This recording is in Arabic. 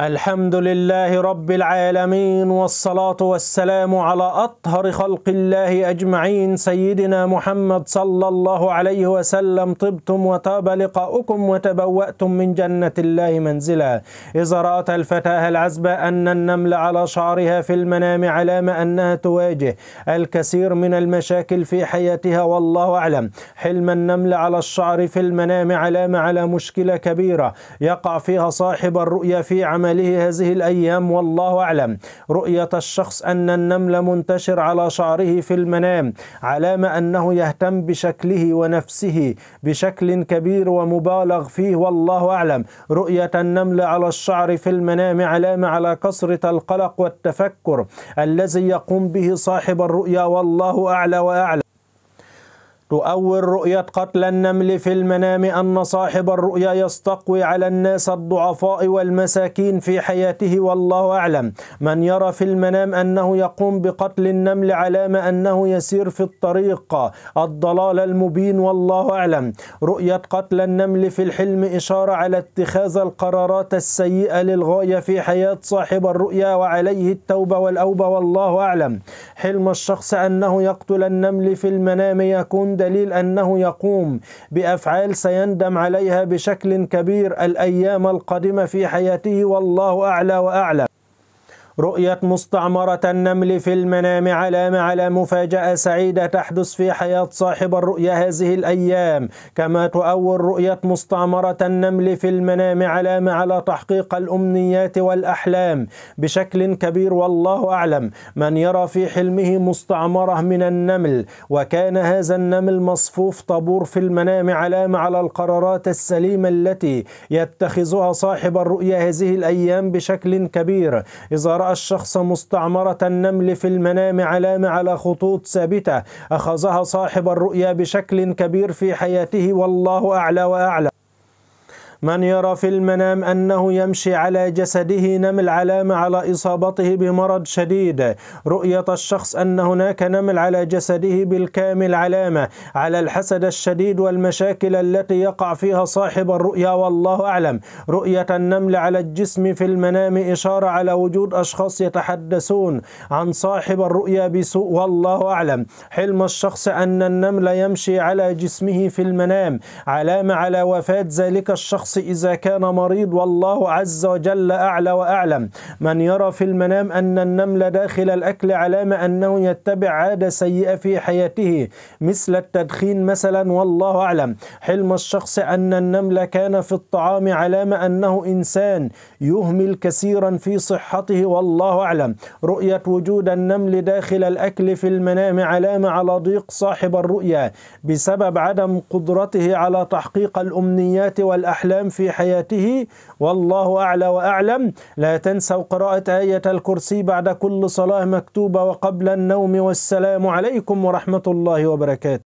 الحمد لله رب العالمين والصلاة والسلام على أطهر خلق الله أجمعين سيدنا محمد صلى الله عليه وسلم طبتم وطاب لقاؤكم وتبوأتم من جنة الله منزلا إذا رأت الفتاة العزبة أن النمل على شعرها في المنام علامة أنها تواجه الكثير من المشاكل في حياتها والله أعلم حلم النمل على الشعر في المنام علامة على مشكلة كبيرة يقع فيها صاحب الرؤيا في عمل عمله هذه الأيام والله أعلم رؤية الشخص أن النمل منتشر على شعره في المنام علامة أنه يهتم بشكله ونفسه بشكل كبير ومبالغ فيه والله أعلم رؤية النمل على الشعر في المنام علامة على كثرة القلق والتفكر الذي يقوم به صاحب الرؤيا والله أعلى وأعلى تؤول رؤية قتل النمل في المنام أن صاحب الرؤيا يستقوي على الناس الضعفاء والمساكين في حياته والله أعلم من يرى في المنام أنه يقوم بقتل النمل علام أنه يسير في الطريق الضلال المبين والله أعلم رؤية قتل النمل في الحلم إشارة على اتخاذ القرارات السيئة للغاية في حياة صاحب الرؤيا وعليه التوبة والأوبة والله أعلم حلم الشخص أنه يقتل النمل في المنام يكون دليل أنه يقوم بأفعال سيندم عليها بشكل كبير الأيام القادمة في حياته والله أعلى واعلم رؤية مستعمرة النمل في المنام علامة على مفاجأة سعيدة تحدث في حياة صاحب الرؤية هذه الأيام كما تؤول رؤية مستعمرة النمل في المنام علامة على تحقيق الأمنيات والأحلام بشكل كبير والله أعلم من يرى في حلمه مستعمرة من النمل وكان هذا النمل مصفوف طابور في المنام علامة على القرارات السليمة التي يتخذها صاحب الرؤية هذه الأيام بشكل كبير إذا رأى رأى الشخص مستعمرة النمل في المنام علامة على خطوط ثابتة أخذها صاحب الرؤيا بشكل كبير في حياته والله أعلى وأعلى من يرى في المنام أنه يمشي على جسده نمل علامة على إصابته بمرض شديد رؤية الشخص أن هناك نمل على جسده بالكامل علامة على الحسد الشديد والمشاكل التي يقع فيها صاحب الرؤيا والله أعلم رؤية النمل على الجسم في المنام إشارة على وجود أشخاص يتحدثون عن صاحب الرؤيا بسوء والله أعلم حلم الشخص أن النمل يمشي على جسمه في المنام علامة على وفاة ذلك الشخص الشخص إذا كان مريض والله عز وجل أعلى وأعلم من يرى في المنام أن النمل داخل الأكل علامة أنه يتبع عادة سيئة في حياته مثل التدخين مثلا والله أعلم حلم الشخص أن النمل كان في الطعام علامة أنه إنسان يهمل كثيرا في صحته والله أعلم رؤية وجود النمل داخل الأكل في المنام علامة على ضيق صاحب الرؤيا بسبب عدم قدرته على تحقيق الأمنيات والأحلام الإسلام في حياته والله أعلى وأعلم لا تنسوا قراءة آية الكرسي بعد كل صلاة مكتوبة وقبل النوم والسلام عليكم ورحمة الله وبركاته